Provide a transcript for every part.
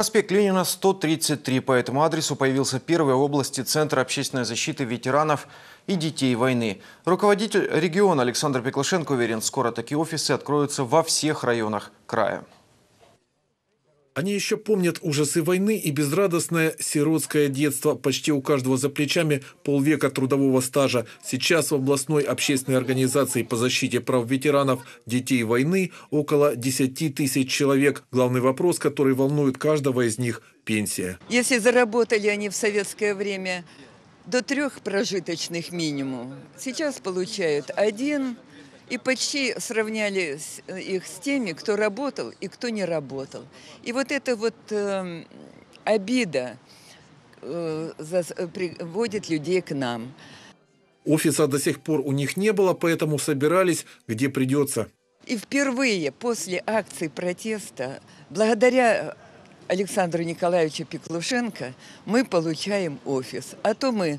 Проспект Ленина 133. По этому адресу появился первый в области Центр общественной защиты ветеранов и детей войны. Руководитель региона Александр Пеклашенко уверен, скоро такие офисы откроются во всех районах края. Они еще помнят ужасы войны и безрадостное сиротское детство, почти у каждого за плечами полвека трудового стажа. Сейчас в областной общественной организации по защите прав ветеранов детей войны около 10 тысяч человек. Главный вопрос, который волнует каждого из них – пенсия. Если заработали они в советское время до трех прожиточных минимум, сейчас получают один – и почти сравняли э, их с теми, кто работал и кто не работал. И вот эта вот э, обида э, за, э, приводит людей к нам. Офиса до сих пор у них не было, поэтому собирались, где придется. И впервые после акции протеста, благодаря Александру Николаевичу Пеклушенко, мы получаем офис. А то мы,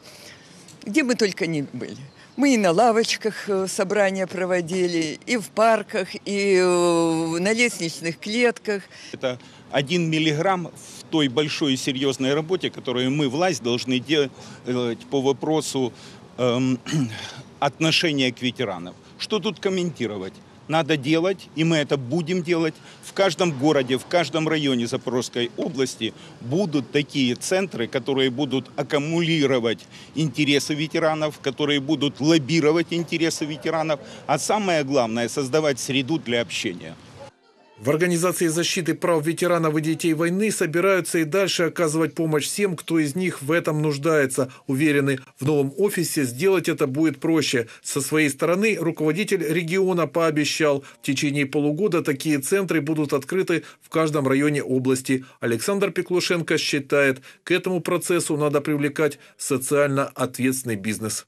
где мы только не были – мы и на лавочках э, собрания проводили, и в парках, и э, на лестничных клетках. Это один миллиграмм в той большой и серьезной работе, которую мы, власть, должны делать по вопросу эм, отношения к ветеранам. Что тут комментировать? надо делать, и мы это будем делать. В каждом городе, в каждом районе Запорожской области будут такие центры, которые будут аккумулировать интересы ветеранов, которые будут лоббировать интересы ветеранов, а самое главное – создавать среду для общения. В Организации защиты прав ветеранов и детей войны собираются и дальше оказывать помощь всем, кто из них в этом нуждается. Уверены, в новом офисе сделать это будет проще. Со своей стороны руководитель региона пообещал, в течение полугода такие центры будут открыты в каждом районе области. Александр Пеклушенко считает, к этому процессу надо привлекать социально ответственный бизнес.